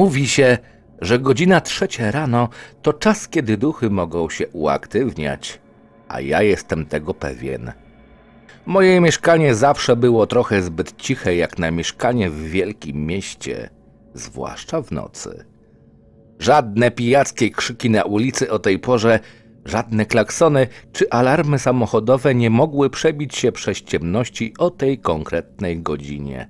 Mówi się, że godzina trzecia rano to czas, kiedy duchy mogą się uaktywniać, a ja jestem tego pewien. Moje mieszkanie zawsze było trochę zbyt ciche jak na mieszkanie w wielkim mieście, zwłaszcza w nocy. Żadne pijackie krzyki na ulicy o tej porze, żadne klaksony czy alarmy samochodowe nie mogły przebić się przez ciemności o tej konkretnej godzinie.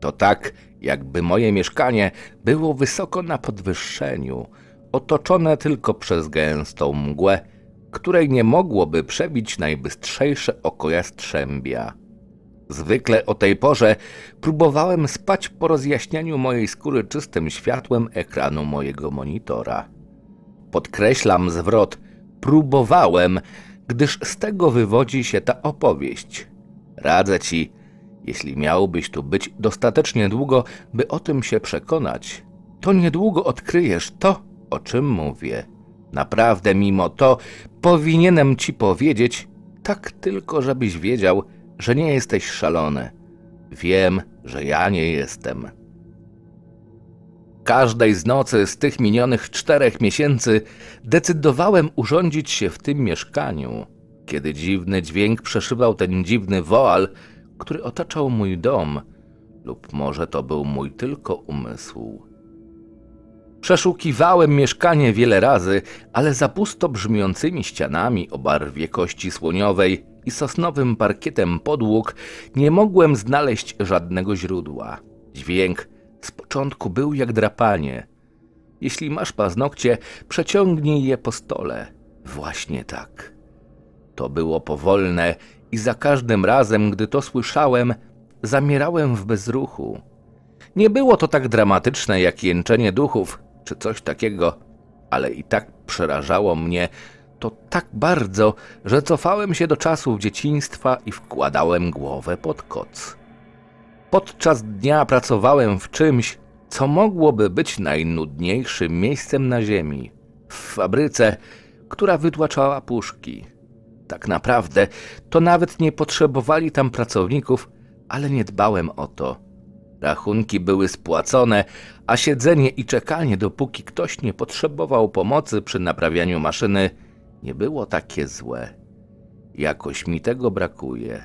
To tak, jakby moje mieszkanie było wysoko na podwyższeniu, otoczone tylko przez gęstą mgłę, której nie mogłoby przebić najbystrzejsze oko jastrzębia. Zwykle o tej porze próbowałem spać po rozjaśnieniu mojej skóry czystym światłem ekranu mojego monitora. Podkreślam zwrot próbowałem, gdyż z tego wywodzi się ta opowieść. Radzę ci, jeśli miałbyś tu być dostatecznie długo, by o tym się przekonać, to niedługo odkryjesz to, o czym mówię. Naprawdę, mimo to, powinienem ci powiedzieć, tak tylko, żebyś wiedział, że nie jesteś szalony. Wiem, że ja nie jestem. Każdej z nocy z tych minionych czterech miesięcy decydowałem urządzić się w tym mieszkaniu. Kiedy dziwny dźwięk przeszywał ten dziwny woal, który otaczał mój dom, lub może to był mój tylko umysł. Przeszukiwałem mieszkanie wiele razy, ale za pusto brzmiącymi ścianami o barwie kości słoniowej i sosnowym parkietem podłóg nie mogłem znaleźć żadnego źródła. Dźwięk z początku był jak drapanie. Jeśli masz paznokcie, przeciągnij je po stole. Właśnie tak. To było powolne i za każdym razem, gdy to słyszałem, zamierałem w bezruchu. Nie było to tak dramatyczne jak jęczenie duchów czy coś takiego, ale i tak przerażało mnie to tak bardzo, że cofałem się do czasów dzieciństwa i wkładałem głowę pod koc. Podczas dnia pracowałem w czymś, co mogłoby być najnudniejszym miejscem na ziemi w fabryce, która wytłaczała puszki. Tak naprawdę to nawet nie potrzebowali tam pracowników, ale nie dbałem o to. Rachunki były spłacone, a siedzenie i czekanie, dopóki ktoś nie potrzebował pomocy przy naprawianiu maszyny, nie było takie złe. Jakoś mi tego brakuje.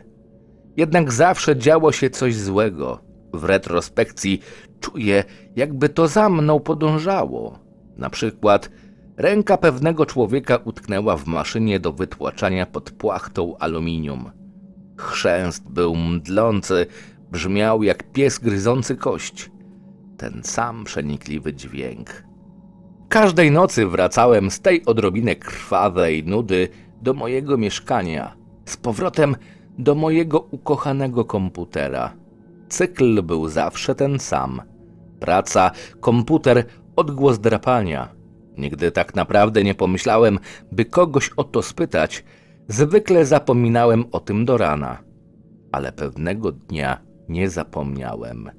Jednak zawsze działo się coś złego. W retrospekcji czuję, jakby to za mną podążało. Na przykład Ręka pewnego człowieka utknęła w maszynie do wytłaczania pod płachtą aluminium. Chrzęst był mdlący, brzmiał jak pies gryzący kość. Ten sam przenikliwy dźwięk. Każdej nocy wracałem z tej odrobinę krwawej nudy do mojego mieszkania, z powrotem do mojego ukochanego komputera. Cykl był zawsze ten sam. Praca, komputer, odgłos drapania – Nigdy tak naprawdę nie pomyślałem, by kogoś o to spytać. Zwykle zapominałem o tym do rana. Ale pewnego dnia nie zapomniałem.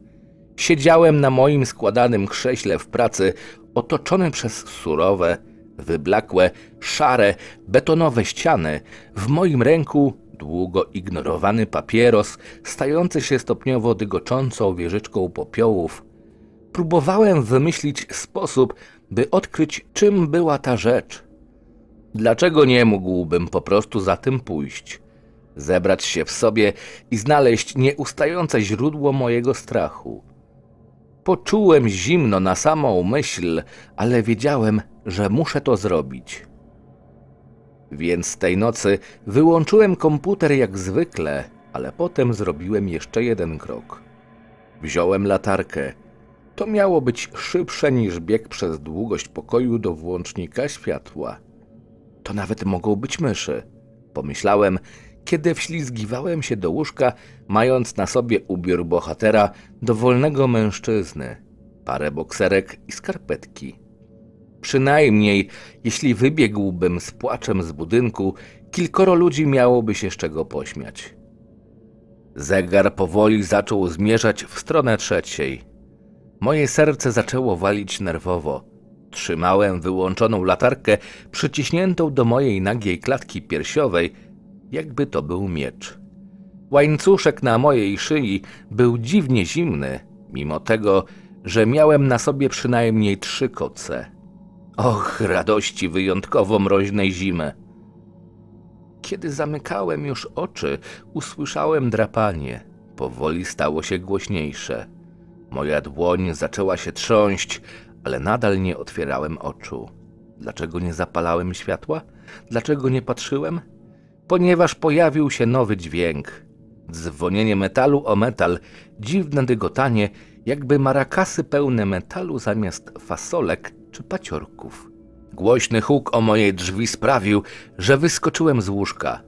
Siedziałem na moim składanym krześle w pracy, otoczony przez surowe, wyblakłe, szare, betonowe ściany. W moim ręku długo ignorowany papieros, stający się stopniowo dygoczącą wieżyczką popiołów. Próbowałem wymyślić sposób, by odkryć, czym była ta rzecz. Dlaczego nie mógłbym po prostu za tym pójść? Zebrać się w sobie i znaleźć nieustające źródło mojego strachu. Poczułem zimno na samą myśl, ale wiedziałem, że muszę to zrobić. Więc tej nocy wyłączyłem komputer jak zwykle, ale potem zrobiłem jeszcze jeden krok. Wziąłem latarkę to miało być szybsze niż bieg przez długość pokoju do włącznika światła. To nawet mogą być myszy, pomyślałem, kiedy wślizgiwałem się do łóżka, mając na sobie ubiór bohatera, dowolnego mężczyzny, parę bokserek i skarpetki. Przynajmniej, jeśli wybiegłbym z płaczem z budynku, kilkoro ludzi miałoby się z czego pośmiać. Zegar powoli zaczął zmierzać w stronę trzeciej. Moje serce zaczęło walić nerwowo. Trzymałem wyłączoną latarkę przyciśniętą do mojej nagiej klatki piersiowej, jakby to był miecz. Łańcuszek na mojej szyi był dziwnie zimny, mimo tego, że miałem na sobie przynajmniej trzy koce. Och, radości wyjątkowo mroźnej zimy. Kiedy zamykałem już oczy, usłyszałem drapanie. Powoli stało się głośniejsze. Moja dłoń zaczęła się trząść, ale nadal nie otwierałem oczu. Dlaczego nie zapalałem światła? Dlaczego nie patrzyłem? Ponieważ pojawił się nowy dźwięk. Dzwonienie metalu o metal, dziwne dygotanie, jakby marakasy pełne metalu zamiast fasolek czy paciorków. Głośny huk o mojej drzwi sprawił, że wyskoczyłem z łóżka.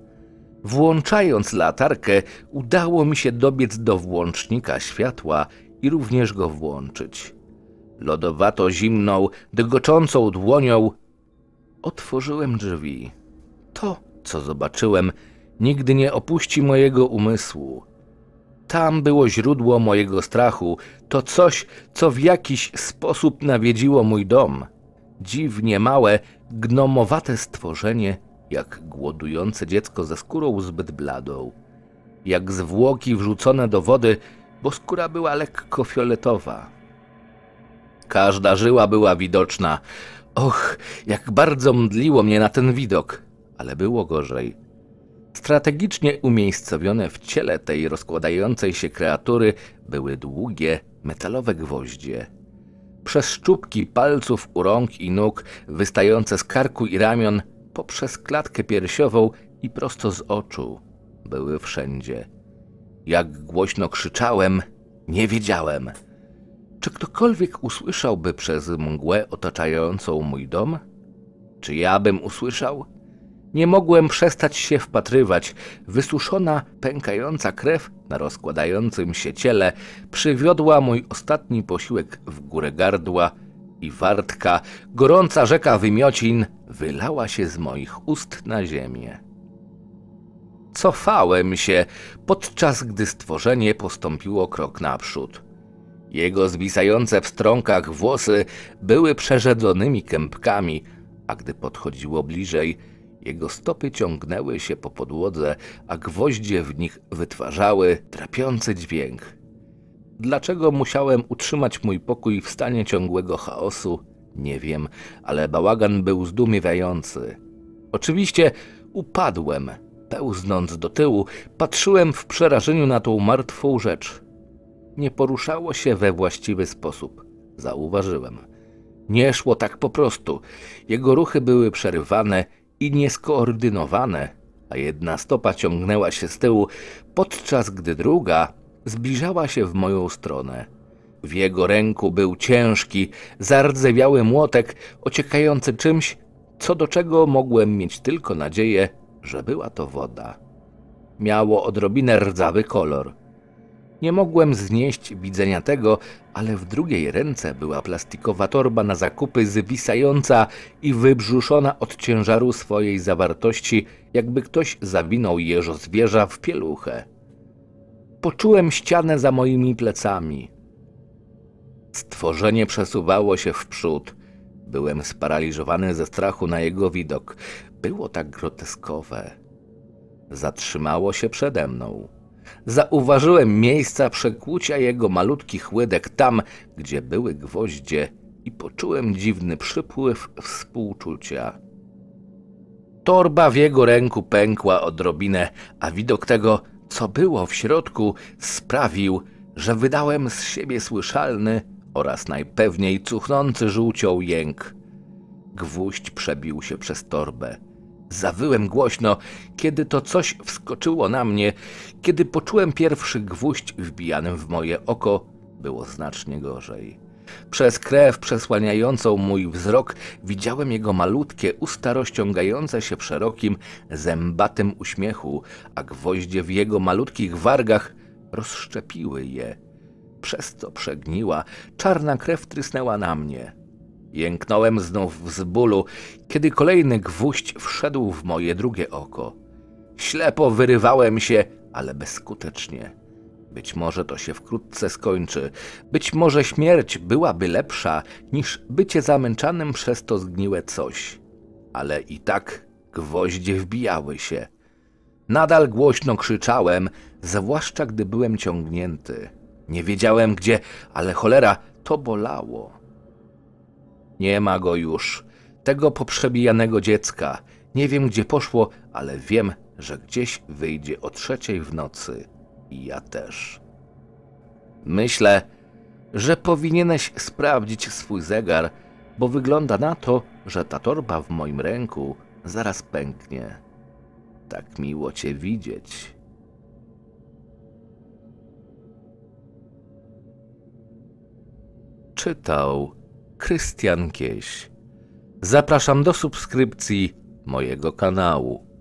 Włączając latarkę, udało mi się dobiec do włącznika światła i również go włączyć. Lodowato zimną, dygoczącą dłonią otworzyłem drzwi. To, co zobaczyłem, nigdy nie opuści mojego umysłu. Tam było źródło mojego strachu, to coś, co w jakiś sposób nawiedziło mój dom. Dziwnie małe, gnomowate stworzenie, jak głodujące dziecko ze skórą zbyt bladą. Jak zwłoki wrzucone do wody, bo skóra była lekko fioletowa. Każda żyła była widoczna. Och, jak bardzo mdliło mnie na ten widok, ale było gorzej. Strategicznie umiejscowione w ciele tej rozkładającej się kreatury były długie, metalowe gwoździe. Przez szczupki palców u rąk i nóg, wystające z karku i ramion, poprzez klatkę piersiową i prosto z oczu, były wszędzie. Jak głośno krzyczałem, nie wiedziałem, czy ktokolwiek usłyszałby przez mgłę otaczającą mój dom? Czy ja bym usłyszał? Nie mogłem przestać się wpatrywać. Wysuszona, pękająca krew na rozkładającym się ciele przywiodła mój ostatni posiłek w górę gardła i wartka, gorąca rzeka wymiocin wylała się z moich ust na ziemię cofałem się, podczas gdy stworzenie postąpiło krok naprzód. Jego zwisające w strąkach włosy były przerzedzonymi kępkami, a gdy podchodziło bliżej, jego stopy ciągnęły się po podłodze, a gwoździe w nich wytwarzały trapiący dźwięk. Dlaczego musiałem utrzymać mój pokój w stanie ciągłego chaosu, nie wiem, ale bałagan był zdumiewający. Oczywiście upadłem – Pełznąc do tyłu, patrzyłem w przerażeniu na tą martwą rzecz. Nie poruszało się we właściwy sposób, zauważyłem. Nie szło tak po prostu. Jego ruchy były przerywane i nieskoordynowane, a jedna stopa ciągnęła się z tyłu, podczas gdy druga zbliżała się w moją stronę. W jego ręku był ciężki, zardzewiały młotek, ociekający czymś, co do czego mogłem mieć tylko nadzieję, że była to woda. Miało odrobinę rdzawy kolor. Nie mogłem znieść widzenia tego, ale w drugiej ręce była plastikowa torba na zakupy zwisająca i wybrzuszona od ciężaru swojej zawartości, jakby ktoś zawinął jeżo zwierza w pieluchę. Poczułem ścianę za moimi plecami. Stworzenie przesuwało się w przód – Byłem sparaliżowany ze strachu na jego widok było tak groteskowe. Zatrzymało się przede mną. Zauważyłem miejsca przekłucia jego malutkich łydek tam, gdzie były gwoździe i poczułem dziwny przypływ współczucia. Torba w jego ręku pękła odrobinę, a widok tego, co było w środku, sprawił, że wydałem z siebie słyszalny oraz najpewniej cuchnący żółcią jęk. Gwóźdź przebił się przez torbę. Zawyłem głośno, kiedy to coś wskoczyło na mnie, kiedy poczułem pierwszy gwóźdź wbijanym w moje oko, było znacznie gorzej. Przez krew przesłaniającą mój wzrok widziałem jego malutkie usta rozciągające się w szerokim, zębatym uśmiechu, a gwoździe w jego malutkich wargach rozszczepiły je. Przez to przegniła, czarna krew trysnęła na mnie. Jęknąłem znów z bólu, kiedy kolejny gwóźdź wszedł w moje drugie oko. Ślepo wyrywałem się, ale bezskutecznie. Być może to się wkrótce skończy. Być może śmierć byłaby lepsza niż bycie zamęczanym przez to zgniłe coś. Ale i tak gwoździe wbijały się. Nadal głośno krzyczałem, zwłaszcza gdy byłem ciągnięty. Nie wiedziałem gdzie, ale cholera, to bolało. Nie ma go już. Tego poprzebijanego dziecka. Nie wiem, gdzie poszło, ale wiem, że gdzieś wyjdzie o trzeciej w nocy. I ja też. Myślę, że powinieneś sprawdzić swój zegar, bo wygląda na to, że ta torba w moim ręku zaraz pęknie. Tak miło cię widzieć. Czytał Krystian Kieś. Zapraszam do subskrypcji mojego kanału.